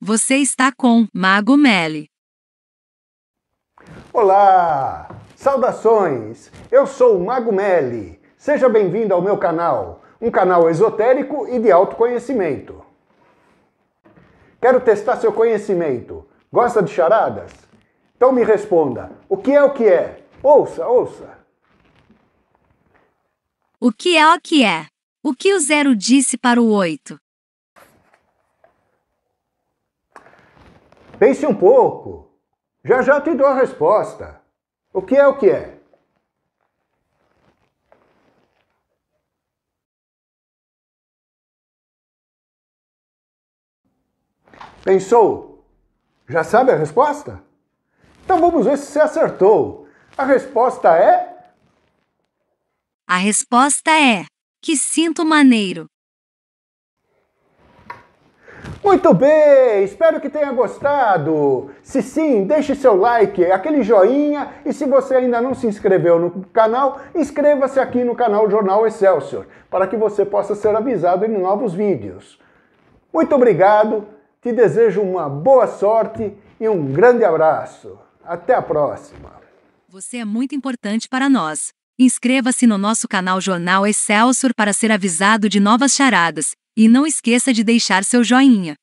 Você está com Mago Meli. Olá! Saudações! Eu sou o Mago Meli. Seja bem-vindo ao meu canal, um canal esotérico e de autoconhecimento. Quero testar seu conhecimento. Gosta de charadas? Então me responda: o que é o que é? Ouça, ouça. O que é o que é? O que o zero disse para o oito? Pense um pouco. Já já te dou a resposta. O que é o que é? Pensou? Já sabe a resposta? Então vamos ver se você acertou. A resposta é. A resposta é que sinto maneiro. Muito bem, espero que tenha gostado. Se sim, deixe seu like, aquele joinha e se você ainda não se inscreveu no canal, inscreva-se aqui no canal Jornal Excelsior para que você possa ser avisado em novos vídeos. Muito obrigado, te desejo uma boa sorte e um grande abraço. Até a próxima. Você é muito importante para nós. Inscreva-se no nosso canal Jornal Excelsior para ser avisado de novas charadas e não esqueça de deixar seu joinha.